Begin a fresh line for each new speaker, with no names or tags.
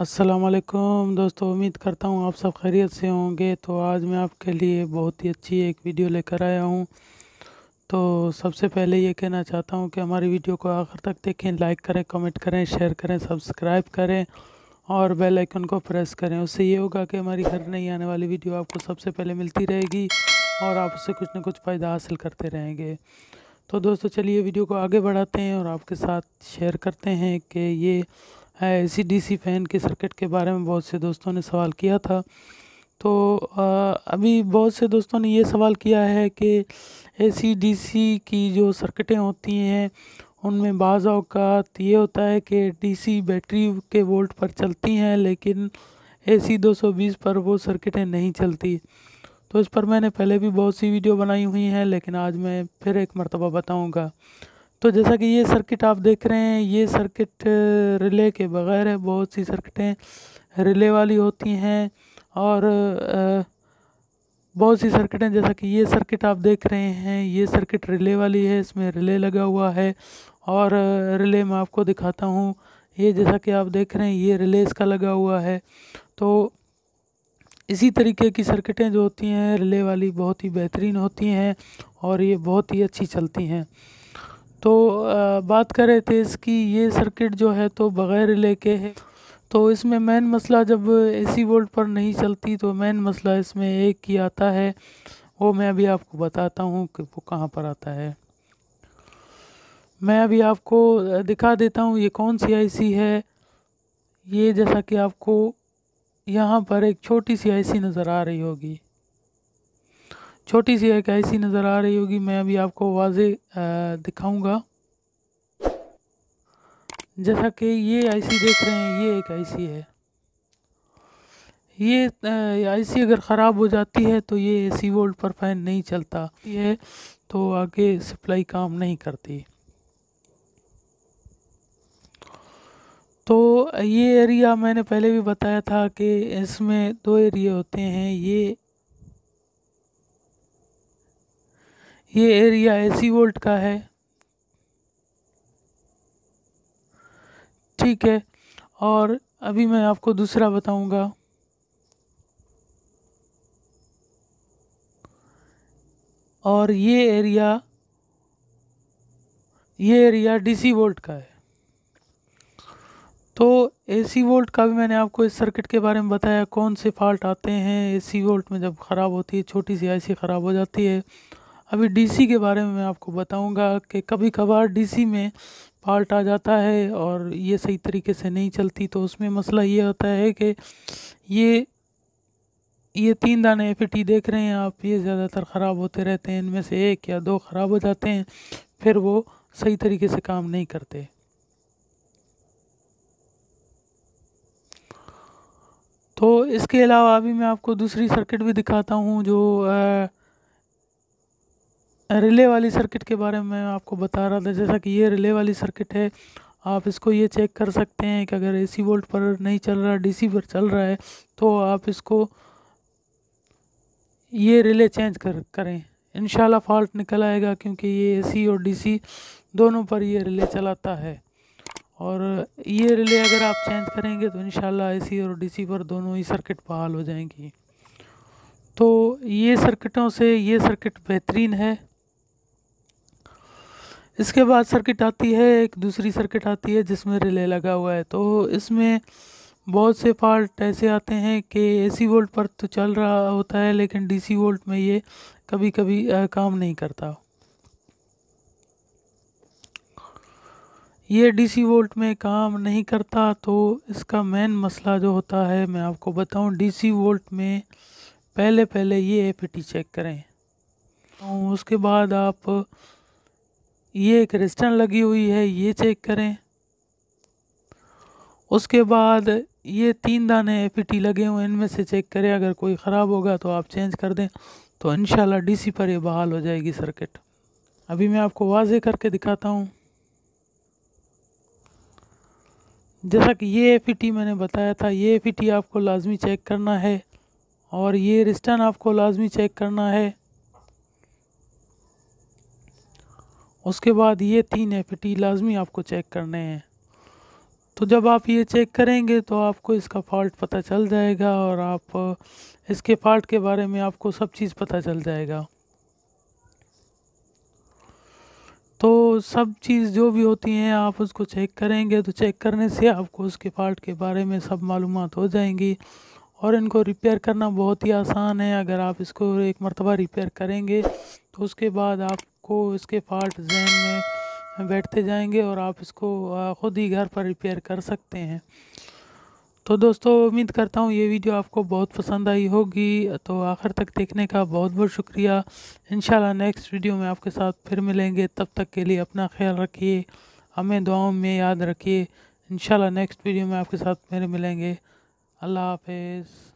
असलकम दोस्तों उम्मीद करता हूँ आप सब खैरियत से होंगे तो आज मैं आपके लिए बहुत ही अच्छी एक वीडियो लेकर आया हूँ तो सबसे पहले ये कहना चाहता हूँ कि हमारी वीडियो को आखिर तक देखें लाइक करें कमेंट करें शेयर करें सब्सक्राइब करें और बेल आइकन को प्रेस करें उससे ये होगा कि हमारी घर नहीं आने वाली वीडियो आपको सबसे पहले मिलती रहेगी और आप उससे कुछ ना कुछ फ़ायदा हासिल करते रहेंगे तो दोस्तों चलिए वीडियो को आगे बढ़ाते हैं और आपके साथ शेयर करते हैं कि ये डी डीसी फ़ैन के सर्किट के बारे में बहुत से दोस्तों ने सवाल किया था तो अभी बहुत से दोस्तों ने ये सवाल किया है कि डी डीसी की जो सर्किटें होती हैं उनमें बाज़ अवकात ये होता है कि डीसी बैटरी के वोल्ट पर चलती हैं लेकिन एसी 220 पर वो सर्किटें नहीं चलती तो इस पर मैंने पहले भी बहुत सी वीडियो बनाई हुई हैं लेकिन आज मैं फिर एक मरतबा बताऊँगा तो जैसा कि ये सर्किट आप देख रहे हैं ये सर्किट रिले के बगैर है बहुत सी सर्किटें रिले वाली होती हैं और बहुत सी सर्किटें जैसा कि ये सर्किट आप देख रहे हैं ये सर्किट रिले वाली है इसमें रिले लगा हुआ है और रिले मैं आपको दिखाता हूँ ये जैसा कि आप देख रहे हैं ये रिले इसका लगा हुआ है तो इसी तरीके की सर्किटें जो होती हैं रिले वाली बहुत ही बेहतरीन होती हैं और ये बहुत ही अच्छी चलती हैं तो बात कर रहे थे इसकी ये सर्किट जो है तो बग़ैर रिले के है तो इसमें मेन मसला जब एसी वोल्ट पर नहीं चलती तो मेन मसला इसमें एक ही आता है वो मैं अभी आपको बताता हूँ कि वो कहाँ पर आता है मैं अभी आपको दिखा देता हूँ ये कौन सी आईसी है ये जैसा कि आपको यहाँ पर एक छोटी सी आईसी नज़र आ रही होगी छोटी सी एक ऐसी नज़र आ रही होगी मैं अभी आपको वाजे दिखाऊंगा जैसा कि ये आईसी देख रहे हैं ये एक आईसी है ये आईसी अगर ख़राब हो जाती है तो ये एसी वोल्ट पर फैन नहीं चलता ये तो आगे सप्लाई काम नहीं करती तो ये एरिया मैंने पहले भी बताया था कि इसमें दो एरिया होते हैं ये ये एरिया एसी वोल्ट का है ठीक है और अभी मैं आपको दूसरा बताऊंगा और ये एरिया ये एरिया डीसी वोल्ट का है तो एसी वोल्ट का भी मैंने आपको इस सर्किट के बारे में बताया कौन से फॉल्ट आते हैं एसी वोल्ट में जब ख़राब होती है छोटी सी आईसी ख़राब हो जाती है अभी डीसी के बारे में मैं आपको बताऊंगा कि कभी कभार डीसी में फॉल्ट आ जाता है और ये सही तरीके से नहीं चलती तो उसमें मसला ये होता है कि ये ये तीन दाने एफ देख रहे हैं आप ये ज़्यादातर ख़राब होते रहते हैं इनमें से एक या दो ख़राब हो जाते हैं फिर वो सही तरीके से काम नहीं करते तो इसके अलावा अभी मैं आपको दूसरी सर्किट भी दिखाता हूँ जो आ, रिले वाली सर्किट के बारे में आपको बता रहा था जैसा कि ये रिले वाली सर्किट है आप इसको ये चेक कर सकते हैं कि अगर एसी वोल्ट पर नहीं चल रहा डीसी पर चल रहा है तो आप इसको ये रिले चेंज कर करें इन फॉल्ट निकल आएगा क्योंकि ये एसी और डीसी दोनों पर ये रिले चलाता है और ये रिले अगर आप चेंज करेंगे तो इन एसी और डीसी पर दोनों ही सर्किट बहाल हो जाएंगी तो ये सर्किटों से ये सर्किट बेहतरीन है इसके बाद सर्किट आती है एक दूसरी सर्किट आती है जिसमें रिले लगा हुआ है तो इसमें बहुत से फॉल्ट ऐसे आते हैं कि एसी वोल्ट पर तो चल रहा होता है लेकिन डीसी वोल्ट में ये कभी कभी काम नहीं करता ये डीसी वोल्ट में काम नहीं करता तो इसका मेन मसला जो होता है मैं आपको बताऊं डीसी वोल्ट में पहले पहले ये एफ चेक करें तो उसके बाद आप ये एक रिस्टन लगी हुई है ये चेक करें उसके बाद ये तीन दाने टी लगे हुए इनमें से चेक करें अगर कोई ख़राब होगा तो आप चेंज कर दें तो इन डीसी पर ये बहाल हो जाएगी सर्किट अभी मैं आपको वाजे करके दिखाता हूँ जैसा कि ये टी मैंने बताया था ये टी आपको लाजमी चेक करना है और ये रिस्टन आपको लाजमी चेक करना है उसके बाद ये तीन एफ टी लाजमी आपको चेक करने हैं तो जब आप ये चेक करेंगे तो आपको इसका फॉल्ट पता चल जाएगा और आप इसके फॉल्ट के बारे में आपको सब चीज़ पता चल जाएगा तो सब चीज़ जो भी होती हैं आप उसको चेक करेंगे तो चेक करने से आपको उसके फॉल्ट के बारे में सब मालूम हो जाएंगी और इनको रिपेयर करना बहुत ही आसान है अगर आप इसको एक मरतबा रिपेयर करेंगे तो उसके बाद आप आपको इसके फॉल्ट जहन में बैठते जाएंगे और आप इसको ख़ुद ही घर पर रिपेयर कर सकते हैं तो दोस्तों उम्मीद करता हूँ ये वीडियो आपको बहुत पसंद आई होगी तो आखिर तक देखने का बहुत बहुत शुक्रिया इन नेक्स्ट वीडियो में आपके साथ फिर मिलेंगे तब तक के लिए अपना ख्याल रखिए हमें दुआओं में याद रखिए इंशाल्लाह नेक्स्ट वीडियो में आपके साथ फिर मिलेंगे अल्लाह हाफिज़